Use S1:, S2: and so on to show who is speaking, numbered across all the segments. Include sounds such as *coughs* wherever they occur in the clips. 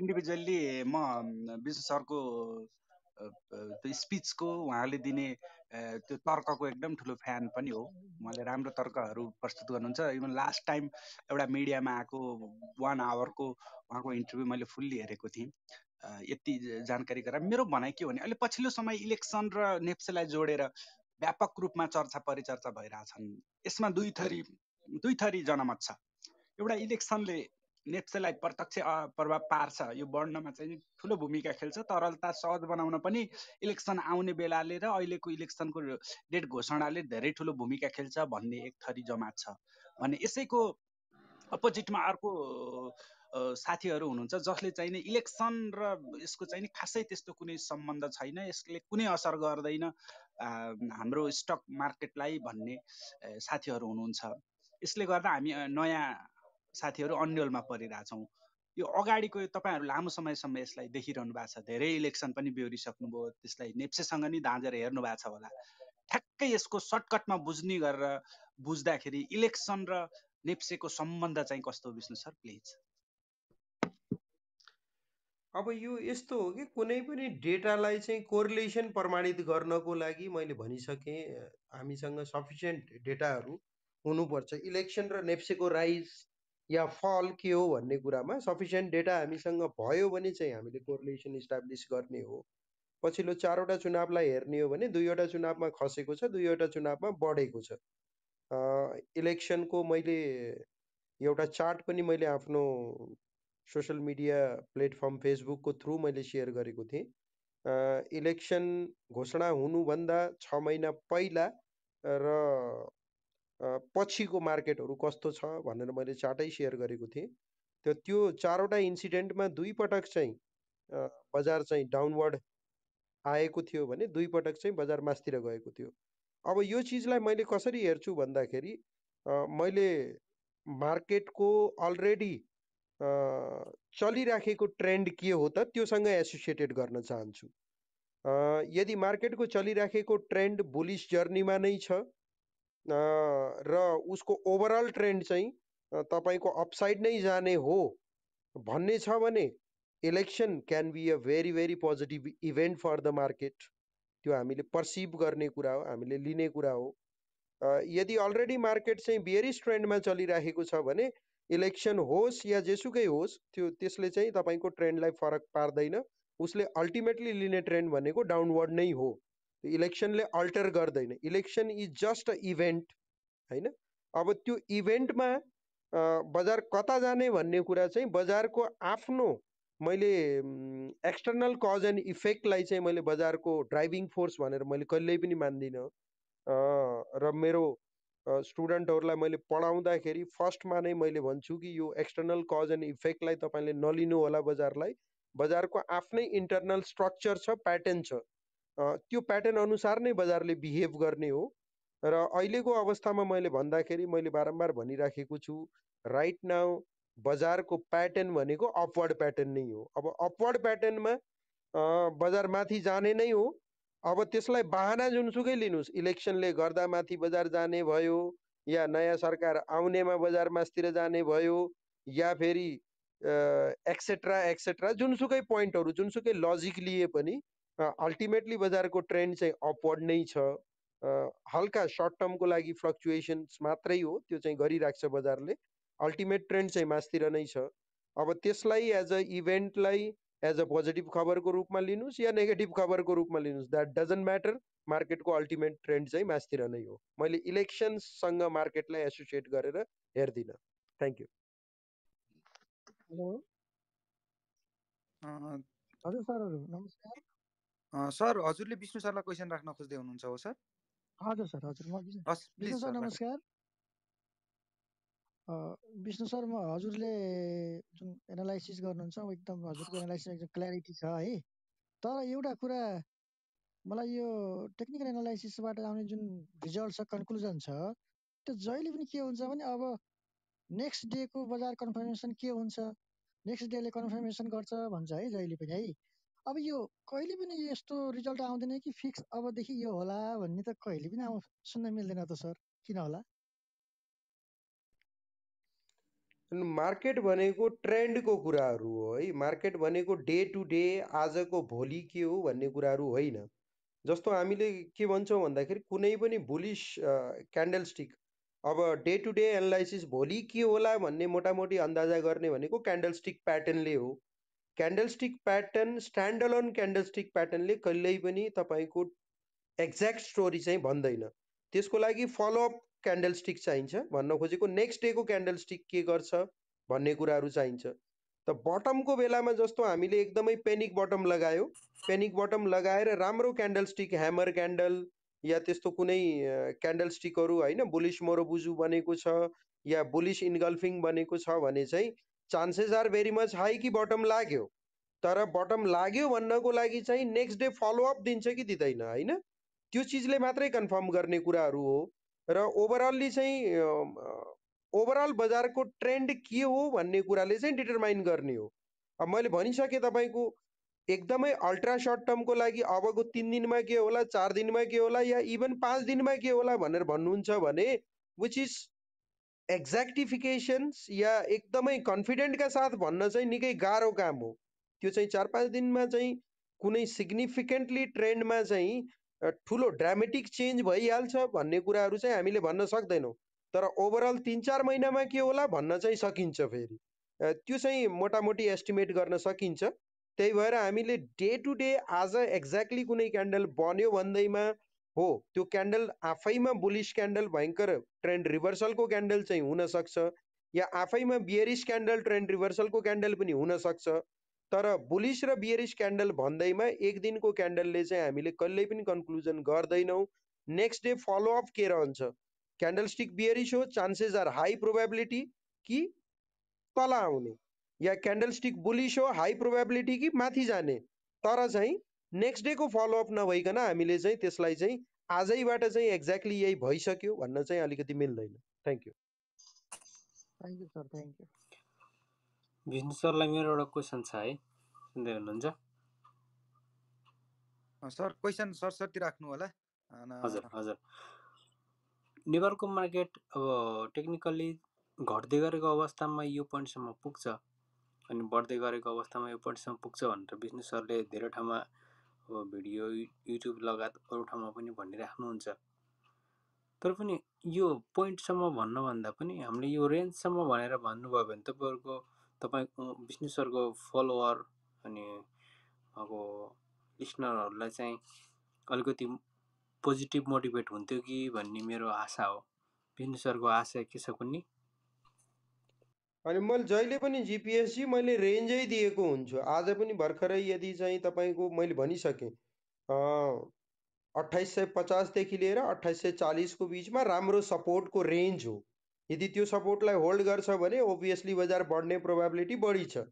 S1: individually म विष्णु सरको त्यो स्पिचको उहाँले दिने त्यो तर्कको एकदम ठुलो फ्यान पनि हो उहाँले राम्रो तर्कहरू प्रस्तुत गर्नुहुन्छ इभन लास्ट टाइम एउटा मिडियामा आएको वान आवरको उहाँको इन्टरभ्यू मैले फुल्ली हेरेको थिएँ यति जानकारी गरेर मेरो भनाइ के भने अहिले पछिल्लो समय इलेक्सन र नेप्सेलाई जोडेर व्यापक रूपमा चर्चा परिचर्चा भइरहेछन् यसमा दुई थरी दुई थरी जनमत छ एउटा इलेक्सनले नेप्सेलाई प्रत्यक्ष प्रभाव पार्छ यो बढ्नमा चाहिँ ठुलो भूमिका खेल्छ तरलता सहज बनाउन पनि इलेक्सन आउने बेलाले र अहिलेको इलेक्सनको डेट घोषणाले धेरै ठुलो भूमिका खेल्छ भन्ने एक थरी जमात छ भने यसैको अपोजिटमा अर्को साथीहरू हुनुहुन्छ जसले चाहिँ नि इलेक्सन र यसको चाहिँ खासै त्यस्तो कुनै सम्बन्ध छैन यसले कुनै असर गर्दैन हाम्रो स्टक मार्केटलाई भन्ने साथीहरू हुनुहुन्छ यसले गर्दा हामी नयाँ साथीहरू अन्यलमा परिरहेछौँ यो अगाडिको तपाईँहरू लामो समयसम्म यसलाई देखिरहनु भएको छ धेरै इलेक्सन पनि बेहोरिसक्नुभयो त्यसलाई नेप्सेसँग नि दाँजेर हेर्नु भएको छ होला ठ्याक्कै यसको सर्टकटमा बुझ्ने गरेर बुझ्दाखेरि इलेक्सन र नेप्सेको सम्बन्ध चाहिँ कस्तो विष्णु सर प्लिज
S2: अब यो यस्तो हो कि कुनै पनि डेटालाई चाहिँ कोरिलेसन प्रमाणित गर्नको लागि मैले भनिसकेँ हामीसँग सफिसियन्ट डेटाहरू हुनुपर्छ इलेक्सन र नेप्सेको राइज या फल के हो भन्ने कुरामा सफिसियन्ट डेटा हामीसँग भयो भने चाहिँ हामीले कोरिलेसन इस्टाब्लिस गर्ने हो पछिल्लो चारवटा चुनावलाई हेर्ने हो भने दुईवटा चुनावमा खसेको छ दुईवटा चुनावमा बढेको छ इलेक्सनको मैले एउटा चार्ट पनि मैले आफ्नो सोसियल मिडिया प्लेटफर्म फेसबुकको थ्रु मैले सेयर गरेको थिएँ इलेक्सन घोषणा हुनुभन्दा छ महिना पहिला र पछिको मार्केटहरू कस्तो छ भनेर मैले चार्टै सेयर गरेको थिएँ त्यो त्यो चारवटा इन्सिडेन्टमा दुईपटक चाहिँ बजार चाहिँ डाउनवर्ड आएको थियो भने दुईपटक चाहिँ बजार मासतिर गएको थियो अब यो चिजलाई मैले कसरी हेर्छु भन्दाखेरि मैले मार्केटको अलरेडी चलिराखेको ट्रेन्ड के हो त त्योसँग एसोसिएटेड गर्न चाहन्छु यदि मार्केटको चलिराखेको ट्रेन्ड बुलिस जर्नीमा नै छ र उसको ओभरअल ट्रेन्ड चाहिँ तपाईँको अपसाइड नै जाने हो भन्ने छ भने election can be a very very positive event for the market त्यो हामीले पर्सिभ गर्ने कुरा हो हामीले लिने कुरा हो यदि अलरेडी मार्केट चाहिँ बेरिस ट्रेन्डमा चलिराखेको छ भने इलेक्सन होस् या जेसुकै होस् त्यो त्यसले चाहिँ तपाईँको ट्रेन्डलाई फरक पार्दैन उसले अल्टिमेटली लिने ट्रेन्ड भनेको डाउनवर्ड नै हो इलेक्सनले अल्टर गर्दैन election is just a event होइन अब त्यो इभेन्टमा बजार कता जाने भन्ने कुरा चाहिँ बजारको आफ्नो मैले एक्सटर्नल कज एन्ड इफेक्टलाई चाहिँ मैले बजारको ड्राइभिङ फोर्स भनेर मैले कहिल्यै पनि मान्दिनँ र मेरो स्टुडेन्टहरूलाई मैले पढाउँदाखेरि फर्स्टमा नै मैले भन्छु कि यो एक्सटर्नल कज एन्ड इफेक्टलाई तपाईँले नलिनु होला बजारलाई बजारको आफ्नै इन्टर्नल स्ट्रक्चर छ प्याटर्न छ त्यो प्याटर्न अनुसार नै बजारले बिहेभ गर्ने हो र अहिलेको अवस्थामा मैले भन्दाखेरि मैले बारम्बार भनिराखेको छु राइट नाउ बजारको प्याटर्न भनेको अपवर्ड प्याटर्न नै हो अब अपवर्ड प्याटर्नमा बजार माथि जाने नै हो अब त्यसलाई बाहना जुनसुकै लिनुहोस् इलेक्सनले गर्दा माथि बजार जाने भयो या नयाँ सरकार आउनेमा बजार मासतिर जाने भयो या फेरि एक्सेट्रा एक्सेट्रा जुनसुकै पोइन्टहरू जुनसुकै लजिक लिए पनि अल्टिमेटली बजारको ट्रेन्ड चाहिँ अपवर्ड नै छ हल्का सर्ट टर्मको लागि फ्लक्चुएसन्स मात्रै हो त्यो चाहिँ गरिराख्छ बजारले अल्टिमेट ट्रेन्ड चाहिँ मासतिर नै छ अब त्यसलाई एज अ इभेन्टलाई एज अ पोजिटिभ खबरको रूपमा लिनुहोस् या नेगेटिभ खबरको रूपमा लिनुहोस् द्याट डजन्ट म्याटर मार्केटको अल्टिमेट ट्रेन्ड चाहिँ मासतिर नै हो मैले इलेक्सन्ससँग मार्केटलाई एसोसिएट गरेर हेर्दिनँ थ्याङ्क यू हेलो हजुर सरहरू नमस्कार सर हजुरले विष्णु सरलाई
S1: क्वेसन राख्न खोज्दै हुनुहुन्छ हो सर
S3: हजुर सर हजुर म विष्णु सर नमस्कार विष्णु सर म हजुरले जुन एनालाइसिस गर्नुहुन्छ एकदम हजुरको एनालाइसिस एकदम क्ल्यारिटी छ है तर एउटा कुरा मलाई यो टेक्निकल एनालाइसिसबाट आउने जुन रिजल्ट छ कन्क्लुजन छ त्यो जहिले पनि के हुन्छ भने अब नेक्स्ट डेको बजार कन्फर्मेसन के हुन्छ नेक्स्ट डेले कन्फर्मेसन गर्छ भन्छ है जहिले पनि है अब यो कहिले पनि यस्तो रिजल्ट आउँदैन कि फिक्स अबदेखि यो होला भन्ने त कहिले पनि सुन्न मिल्दैन त सर किन होला
S2: मार्केट भनेको ट्रेन्डको कुराहरू हो है मार्केट भनेको डे टु डे आजको भोलि के हो भन्ने कुराहरू होइन जस्तो हामीले के भन्छौँ भन्दाखेरि कुनै पनि बुलिस क्यान्डल स्टिक अब डे टु डे एनालाइसिस भोलि के होला भन्ने मोटामोटी अन्दाजा गर्ने भनेको क्यान्डल स्टिक प्याटर्नले हो क्यान्डलस्टिक प्याटर्न स्ट्यान्डअलोन क्यान्डलस्टिक प्याटर्नले कहिल्यै पनि तपाईँको एक्ज्याक्ट स्टोरी चाहिँ भन्दैन त्यसको लागि फलोअप क्यान्डलस्टिक चाहिन्छ भन्न खोजेको नेक्स्ट डेको क्यान्डलस्टिक के गर्छ भन्ने कुराहरू चाहिन्छ त बटमको बेलामा जस्तो हामीले एकदमै पेनिक बटम लगायो पेनिक बटम लगाएर राम्रो क्यान्डलस्टिक ह्यामर क्यान्डल या त्यस्तो कुनै क्यान्डलस्टिकहरू होइन बुलिस मोरोबुजु बनेको छ या बुलिस इन्गल्फिङ बनेको छ भने चाहिँ chances are very much high कि बटम लाग्यो तर बटम लाग्यो भन्नको लागि चाहिँ नेक्स्ट डे फलोअप दिन्छ कि दिँदैन होइन त्यो चिजले मात्रै कन्फर्म गर्ने कुराहरू हो र ओभरअल्ली चाहिँ ओभरअल बजारको ट्रेन्ड के हो भन्ने कुराले चाहिँ डिटरमाइन गर्ने हो अब मैले भनिसकेँ तपाईँको एकदमै अल्ट्रा सर्ट टर्मको लागि अबको तिन दिनमा के होला चार दिनमा के होला या इभन पाँच दिनमा के होला भनेर भन्नुहुन्छ भने विच इज एक्ज्याक्टिफिकेसन्स या एकदमै कन्फिडेन्टका साथ भन्न चाहिँ निकै गाह्रो काम हो त्यो चाहिँ चार पाँच दिनमा चाहिँ कुनै सिग्निफिकेन्टली ट्रेन्डमा चाहिँ ठुलो ड्रामेटिक चेन्ज भइहाल्छ भन्ने कुराहरू चाहिँ हामीले भन्न सक्दैनौँ तर ओभरअल तिन चार महिनामा के होला भन्न चाहिँ सकिन्छ फेरि त्यो चाहिँ मोटामोटी एस्टिमेट गर्न सकिन्छ त्यही भएर हामीले डे टु डे आज एक्ज्याक्टली कुनै क्यान्डल बन्यो भन्दैमा हो त्यो क्यान्डल आफैमा बुलिस क्यान्डल भयङ्कर ट्रेन्ड रिभर्सलको क्यान्डल चाहिँ हुनसक्छ या आफैमा बियरिस क्यान्डल ट्रेन्ड रिभर्सलको क्यान्डल पनि हुनसक्छ तर बुलिस र बियरिस क्यान्डल भन्दैमा एक दिनको क्यान्डलले चाहिँ हामीले कहिल्यै पनि कन्क्लुजन गर्दैनौँ नेक्स्ट डे फलोअप के रहन्छ क्यान्डल स्टिक बियरिस हो चान्सेस आर हाई प्रोभाबिलिटी कि तल आउने या क्यान्डल स्टिक बुलिस हो हाई प्रोभाबिलिटी कि माथि जाने तर चाहिँ नेक्स्ट डेको फलोअप नभइकन हामीले चाहिँ त्यसलाई चाहिँ आजैबाट चाहिँ एक्ज्याक्टली यही भइसक्यो भन्न चाहिँ अलिकति मिल्दैन thank you
S3: thank you sir thank you Vishnu सरलाई मेरो एउटा क्वेसन छ है सुन्दै हुनुहुन्छ सर क्वेसन सरसर्ती
S1: राख्नु होला हजुर
S3: हजुर नेपालको मार्केट अब टेक्निकल्ली घट्दै गरेको अवस्थामा यो पोइन्टसम्म पुग्छ अनि बढ्दै गरेको अवस्थामा यो पोइन्टसम्म पुग्छ भनेर बिजनेस सरले धेरै ठाउँमा अब भिडियो युट्युब लगायत अरू ठाउँमा पनि भनिराख्नुहुन्छ तर पनि यो पोइन्टसम्म भन्नुभन्दा पनि हामीले यो रेन्जसम्म भनेर भन्नुभयो भने तपाईँहरूको तपाईँ बिजनेस सरको फलोवर अनि अब लिस्नरहरूलाई चाहिँ अलिकति पोजिटिभ मोटिभेट हुन्थ्यो कि भन्ने मेरो आशा हो बिजनेस सरको आशा के छ कुन्नी अनि मैले जहिले पनि जिपिएसजी मैले रेन्जै दिएको
S2: हुन्छु आज पनि भर्खरै यदि चाहिँ तपाईँको मैले भनिसकेँ अट्ठाइस सय पचासदेखि लिएर अट्ठाइस सय चालिसको बिचमा राम्रो सपोर्टको रेन्ज हो यदि त्यो सपोर्टलाई होल्ड गर्छ भने ओभियसली बजार बढ्ने प्रोभाबिलिटी बढी छ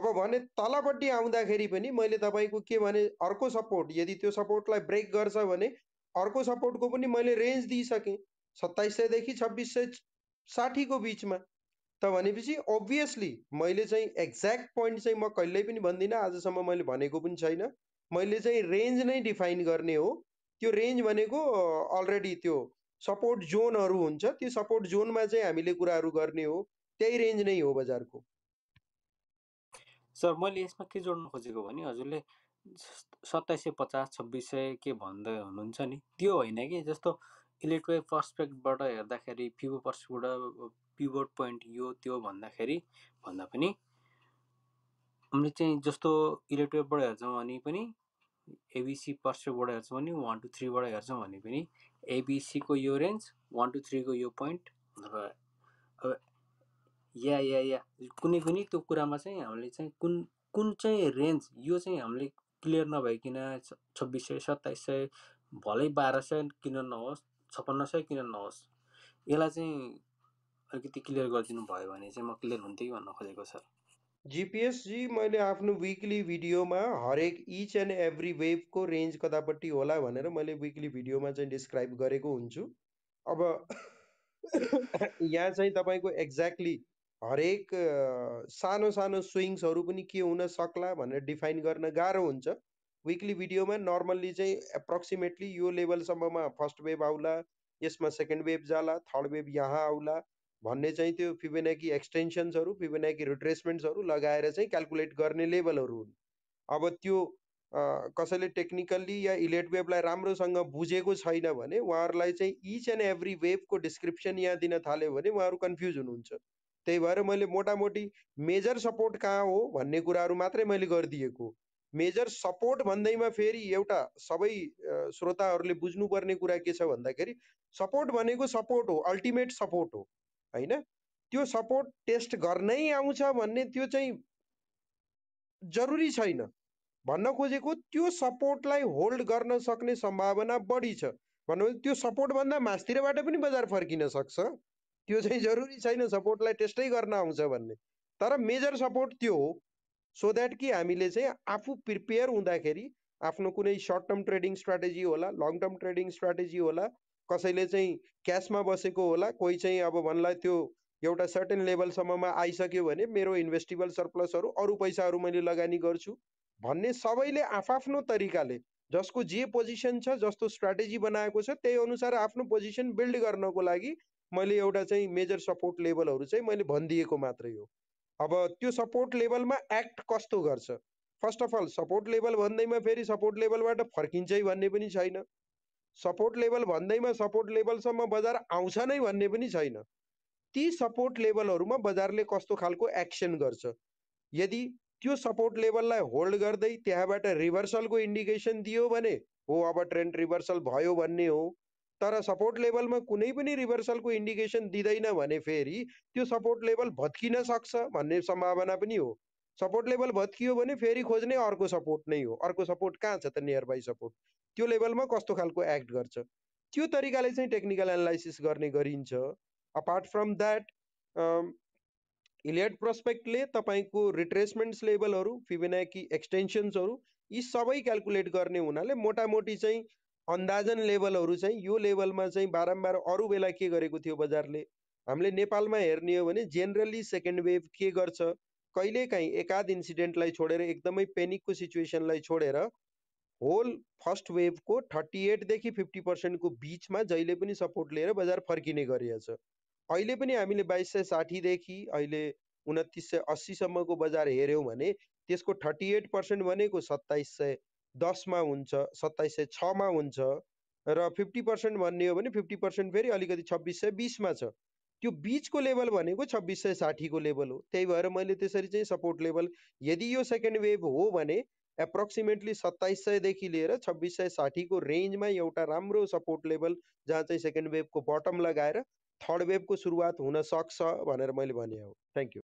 S2: अब भने तलपट्टि आउँदाखेरि पनि मैले तपाईँको के भने अर्को सपोर्ट यदि त्यो सपोर्टलाई ब्रेक गर्छ भने अर्को सपोर्टको पनि मैले रेन्ज दिइसकेँ सत्ताइस सयदेखि छब्बिस सय साठीको बिचमा त भनेपछि अभियसली मैले चाहिँ एक्ज्याक्ट पोइन्ट चाहिँ म कहिल्यै पनि भन्दिनँ आजसम्म मैले भनेको पनि छैन मैले चाहिँ रेन्ज नै डिफाइन गर्ने हो त्यो रेन्ज भनेको अलरेडी त्यो सपोर्ट जोनहरू हुन्छ त्यो सपोर्ट जोनमा चाहिँ हामीले कुराहरू गर्ने हो त्यही रेन्ज नै हो बजारको
S3: सर मैले यसमा के जोड्न खोजेको भने हजुरले सत्ताइस सय पचास छब्बिस सय के भन्दै हुनुहुन्छ नि त्यो होइन कि जस्तो इलेक्ट्रोनिक पर्सपेक्टबाट हेर्दाखेरि फिभो पर्सपेक्टबाट पिभोट पोइन्ट यो त्यो भन्दाखेरि भन्दा पनि हामीले चाहिँ जस्तो इलेक्ट्रिकबाट हेर्छौँ भने पनि एबिसी पर्सेबाट हेर्छौँ भने वान टू थ्रीबाट हेर्छौँ भने पनि एबिसीको यो रेन्ज वान टू थ्रीको यो पोइन्ट र अब या या या कुनै पनि त्यो कुरामा चाहिँ हामीले चाहिँ कुन कुन चाहिँ रेन्ज यो चाहिँ हामीले क्लियर नभइकन छब्बिस सय सत्ताइस सय भलै बाह्र सय किन नहोस् छप्पन्न सय किन नहोस् यसलाई चाहिँ अलिकति क्लियर गरिदिनु भयो भने चाहिँ म क्लियर हुन्थेँ कि भन्न खोजेको सर जिपिएसजी
S2: मैले आफ्नो विकली भिडियोमा हरेक इच एन्ड एभ्री वेभको रेन्ज कतापट्टि होला भनेर मैले विकली भिडियोमा चाहिँ डिस्क्राइब गरेको हुन्छु अब *coughs* यहाँ चाहिँ तपाईँको एक्ज्याक्टली हरेक सानो सानो स्विङ्सहरू पनि के हुन सक्ला भनेर डिफाइन गर्न गाह्रो हुन्छ विकली भिडियोमा नर्मल्ली चाहिँ एप्रोक्सिमेटली यो लेभलसम्ममा फर्स्ट वेभ आउला यसमा सेकेन्ड वेभ जाला थर्ड वेभ यहाँ आउला भन्ने चाहिँ त्यो फिबोनाकी एक्सटेन्सन्सहरू फिबोनाकी रिट्रेसमेन्ट्सहरू लगाएर चाहिँ क्यालकुलेट गर्ने लेभलहरू हुन् अब त्यो कसैले टेक्निकल्ली या इलेट वेभलाई राम्रोसँग बुझेको छैन भने उहाँहरूलाई चाहिँ इच एन्ड एभ्री वेभको डिस्क्रिप्सन यहाँ दिन थाल्यो भने उहाँहरू कन्फ्युज हुनुहुन्छ त्यही भएर मैले मोटामोटी मेजर सपोर्ट कहाँ हो भन्ने कुराहरू मात्रै मैले गरिदिएको मेजर सपोर्ट भन्दैमा फेरि एउटा सबै श्रोताहरूले बुझ्नुपर्ने कुरा के छ भन्दाखेरि सपोर्ट भनेको सपोर्ट हो अल्टिमेट सपोर्ट हो होइन त्यो सपोर्ट टेस्ट गर्नै आउँछ भन्ने त्यो चाहिँ जरुरी छैन भन्न खोजेको त्यो सपोर्टलाई होल्ड गर्न सक्ने सम्भावना बढी छ भन्नु त्यो सपोर्टभन्दा मासतिरबाट पनि बजार फर्किन सक्छ त्यो चाहिँ जरुरी छैन सपोर्टलाई टेस्टै गर्न आउँछ भन्ने तर मेजर सपोर्ट त्यो हो सो द्याट कि हामीले चाहिँ आफू प्रिपेयर हुँदाखेरि आफ्नो कुनै सर्ट टर्म ट्रेडिङ स्ट्राटेजी होला लङ टर्म ट्रेडिङ स्ट्राटेजी होला कसैले चाहिँ क्यासमा बसेको होला कोही चाहिँ अब भन्ला त्यो एउटा सर्टेन लेभलसम्ममा आइसक्यो भने मेरो इन्भेस्टिबल सरप्लसहरू अरू पैसाहरू मैले लगानी गर्छु भन्ने सबैले आफआफ्नो तरिकाले जसको जे पोजिसन छ जस्तो स्ट्राटेजी बनाएको छ त्यही अनुसार आफ्नो पोजिसन बिल्ड गर्नको लागि मैले एउटा चाहिँ मेजर सपोर्ट लेभलहरू चाहिँ मैले भनिदिएको मात्रै हो अब त्यो सपोर्ट लेभलमा एक्ट कस्तो गर्छ first of all support level भन्दैमा फेरि सपोर्ट लेभलबाट फर्किन्छै भन्ने पनि छैन सपोर्ट लेभल भन्दैमा सपोर्ट लेभलसम्म बजार आउँछ नै भन्ने पनि छैन ती सपोर्ट लेभलहरूमा बजारले कस्तो खालको एक्सन गर्छ यदि त्यो सपोर्ट लेभललाई होल्ड गर्दै त्यहाँबाट रिभर्सलको इन्डिकेसन दियो भने हो अब ट्रेन्ड रिभर्सल भयो भन्ने हो तर सपोर्ट लेभलमा कुनै पनि रिभर्सलको इन्डिकेसन दिँदैन भने फेरि त्यो सपोर्ट लेभल भत्किन सक्छ भन्ने सम्भावना पनि हो सपोर्ट लेभल भत्कियो भने फेरि खोज्ने अर्को सपोर्ट नै हो अर्को सपोर्ट कहाँ छ त नियर बाई सपोर्ट त्यो लेभलमा कस्तो खालको एक्ट गर्छ त्यो तरिकाले चाहिँ टेक्निकल एनालाइसिस गर्ने गरिन्छ अपार्ट फ्रम द्याट इलियड प्रोस्पेक्टले तपाईँको रिट्रेसमेन्ट्स लेभलहरू फिबेनाकी एक्सटेन्सन्सहरू यी सबै क्यालकुलेट गर्ने हुनाले मोटामोटी चाहिँ अन्दाजन लेभलहरू चाहिँ यो लेभलमा चाहिँ बारम्बार अरू बेला के गरेको थियो बजारले हामीले नेपालमा हेर्ने हो भने जेनरली सेकेन्ड वेभ के गर्छ कहिलेकाहीँ एकाध इन्सिडेन्टलाई छोडेर एकदमै पेनिकको सिचुएसनलाई छोडेर होल फर्स्ट वेभको थर्टी एटदेखि फिफ्टी पर्सेन्टको बिचमा जहिले पनि सपोर्ट लिएर बजार फर्किने गरिएछ अहिले पनि हामीले बाइस सय साठीदेखि अहिले उन्तिस सय अस्सीसम्मको बजार हेऱ्यौँ भने त्यसको थर्टी एट पर्सेन्ट भनेको सत्ताइस सय दसमा हुन्छ सत्ताइस सय छमा हुन्छ र फिफ्टी पर्सेन्ट भन्ने हो भने फिफ्टी पर्सेन्ट फेरि अलिकति छब्बिस सय बिसमा छ त्यो बिचको लेभल भनेको छब्बिस सय साठीको लेभल हो त्यही भएर मैले त्यसरी चाहिँ सपोर्ट लेभल यदि यो सेकेन्ड वेभ हो भने एप्रोक्सिमेटली सत्ताइस सयदेखि लिएर छब्बिस सय साठीको रेन्जमा एउटा राम्रो सपोर्ट लेभल जहाँ चाहिँ सेकेन्ड वेभको बटम लगाएर थर्ड वेभको सुरुवात हुन सक्छ भनेर मैले भने हो थ्याङ्क यू